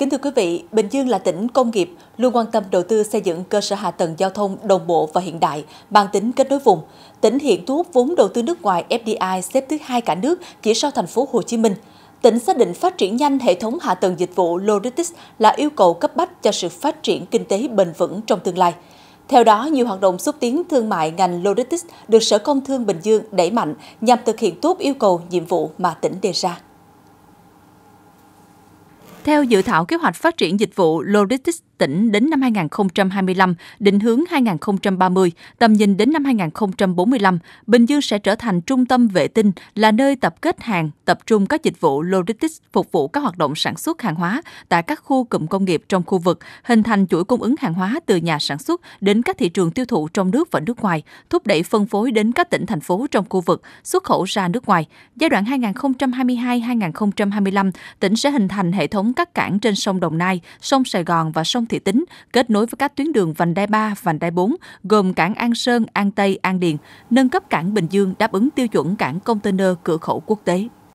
Kính thưa quý vị, Bình Dương là tỉnh công nghiệp, luôn quan tâm đầu tư xây dựng cơ sở hạ tầng giao thông đồng bộ và hiện đại, mang tính kết nối vùng. Tỉnh hiện thu hút vốn đầu tư nước ngoài FDI xếp thứ hai cả nước chỉ sau thành phố Hồ Chí Minh. Tỉnh xác định phát triển nhanh hệ thống hạ tầng dịch vụ logistics là yêu cầu cấp bách cho sự phát triển kinh tế bền vững trong tương lai. Theo đó, nhiều hoạt động xúc tiến thương mại ngành logistics được Sở Công Thương Bình Dương đẩy mạnh nhằm thực hiện tốt yêu cầu, nhiệm vụ mà tỉnh đề ra. Theo dự thảo kế hoạch phát triển dịch vụ Logistics tỉnh đến năm 2025, định hướng 2030, tầm nhìn đến năm 2045, Bình Dương sẽ trở thành trung tâm vệ tinh là nơi tập kết hàng, tập trung các dịch vụ Logistics phục vụ các hoạt động sản xuất hàng hóa tại các khu cụm công nghiệp trong khu vực, hình thành chuỗi cung ứng hàng hóa từ nhà sản xuất đến các thị trường tiêu thụ trong nước và nước ngoài, thúc đẩy phân phối đến các tỉnh thành phố trong khu vực, xuất khẩu ra nước ngoài. Giai đoạn 2022-2025, tỉnh sẽ hình thành hệ thống các cảng trên sông Đồng Nai, sông Sài Gòn và sông Thị Tính, kết nối với các tuyến đường vành đai 3, vành đai 4, gồm cảng An Sơn, An Tây, An Điền, nâng cấp cảng Bình Dương đáp ứng tiêu chuẩn cảng container cửa khẩu quốc tế.